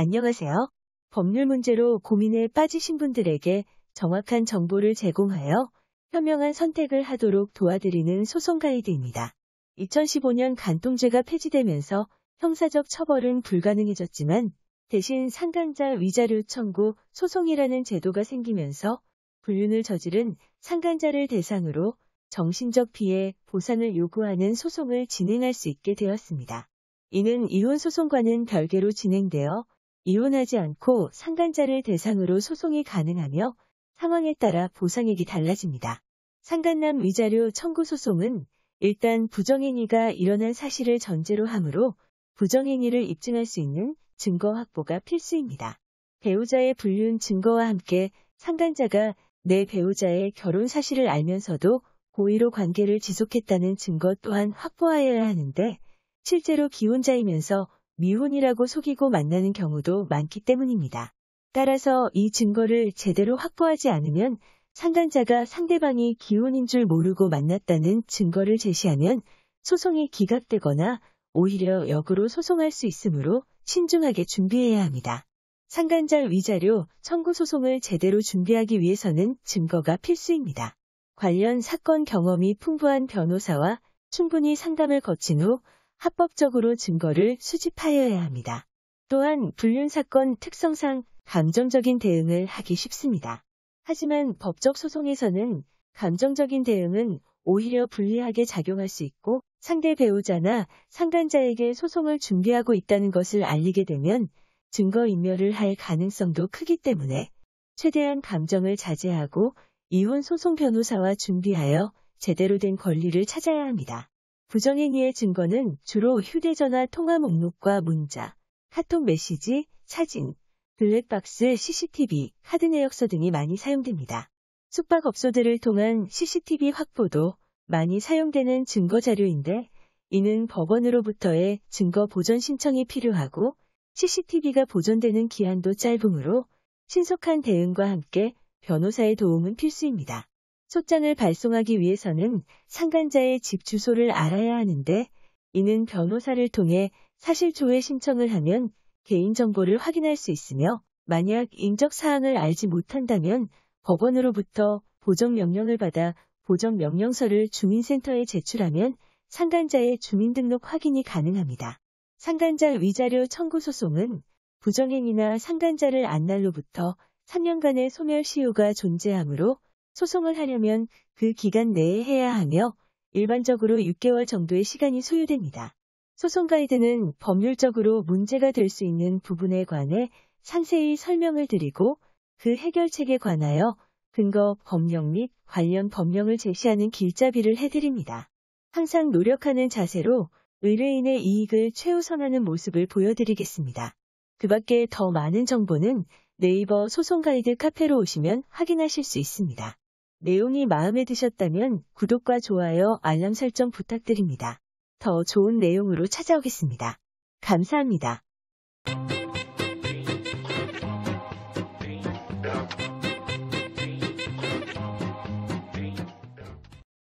안녕하세요. 법률 문제로 고민에 빠지신 분들에게 정확한 정보를 제공하여 현명한 선택을 하도록 도와드리는 소송 가이드입니다. 2015년 간통죄가 폐지되면서 형사적 처벌은 불가능해졌지만 대신 상간자 위자료 청구 소송이라는 제도가 생기면서 불륜을 저지른 상간자를 대상으로 정신적 피해 보상을 요구하는 소송을 진행할 수 있게 되었습니다. 이는 이혼 소송과는 별개로 진행되어 이혼하지 않고 상간자를 대상으로 소송이 가능하며 상황에 따라 보상액이 달라집니다. 상간남 위자료 청구 소송은 일단 부정행위가 일어난 사실을 전제로 하므로 부정행위를 입증할 수 있는 증거 확보가 필수입니다. 배우자의 불륜 증거와 함께 상간자가 내 배우자의 결혼 사실을 알면서도 고의로 관계를 지속했다는 증거 또한 확보하여야 하는데 실제로 기혼자이면서 미혼이라고 속이고 만나는 경우도 많기 때문입니다. 따라서 이 증거를 제대로 확보하지 않으면 상담자가 상대방이 기혼인 줄 모르고 만났다는 증거를 제시하면 소송이 기각되거나 오히려 역으로 소송할 수 있으므로 신중하게 준비해야 합니다. 상간자 위자료 청구 소송을 제대로 준비하기 위해서는 증거가 필수입니다. 관련 사건 경험이 풍부한 변호사와 충분히 상담을 거친 후 합법적으로 증거를 수집하여야 합니다. 또한 불륜 사건 특성상 감정적인 대응을 하기 쉽습니다. 하지만 법적 소송에서는 감정적인 대응은 오히려 불리하게 작용할 수 있고 상대 배우자나 상간자에게 소송을 준비하고 있다는 것을 알리게 되면 증거인멸을 할 가능성도 크기 때문에 최대한 감정을 자제하고 이혼 소송 변호사와 준비하여 제대로 된 권리를 찾아야 합니다. 부정행위의 증거는 주로 휴대전화 통화 목록과 문자, 카톡 메시지, 사진, 블랙박스, CCTV, 카드 내역서 등이 많이 사용됩니다. 숙박업소들을 통한 CCTV 확보도 많이 사용되는 증거자료인데 이는 법원으로부터의 증거 보전 신청이 필요하고 CCTV가 보존되는 기한도 짧으므로 신속한 대응과 함께 변호사의 도움은 필수입니다. 소장을 발송하기 위해서는 상간자의 집 주소를 알아야 하는데 이는 변호사를 통해 사실조회 신청을 하면 개인정보를 확인할 수 있으며 만약 인적 사항을 알지 못한다면 법원으로부터 보정명령을 받아 보정명령서를 주민센터에 제출하면 상간자의 주민등록 확인이 가능합니다. 상간자 위자료 청구 소송은 부정행위나 상간자를 안 날로부터 3년간의 소멸시효가 존재하므로 소송을 하려면 그 기간 내에 해야 하며 일반적으로 6개월 정도의 시간이 소요됩니다. 소송 가이드는 법률적으로 문제가 될 수 있는 부분에 관해 상세히 설명을 드리고 그 해결책에 관하여 근거 법령 및 관련 법령을 제시하는 길잡이를 해드립니다. 항상 노력하는 자세로 의뢰인의 이익을 최우선하는 모습을 보여드리겠습니다. 그 밖에 더 많은 정보는 네이버 소송 가이드 카페로 오시면 확인하실 수 있습니다. 내용이 마음에 드셨다면 구독과 좋아요, 알람 설정 부탁드립니다. 더 좋은 내용으로 찾아오겠습니다. 감사합니다.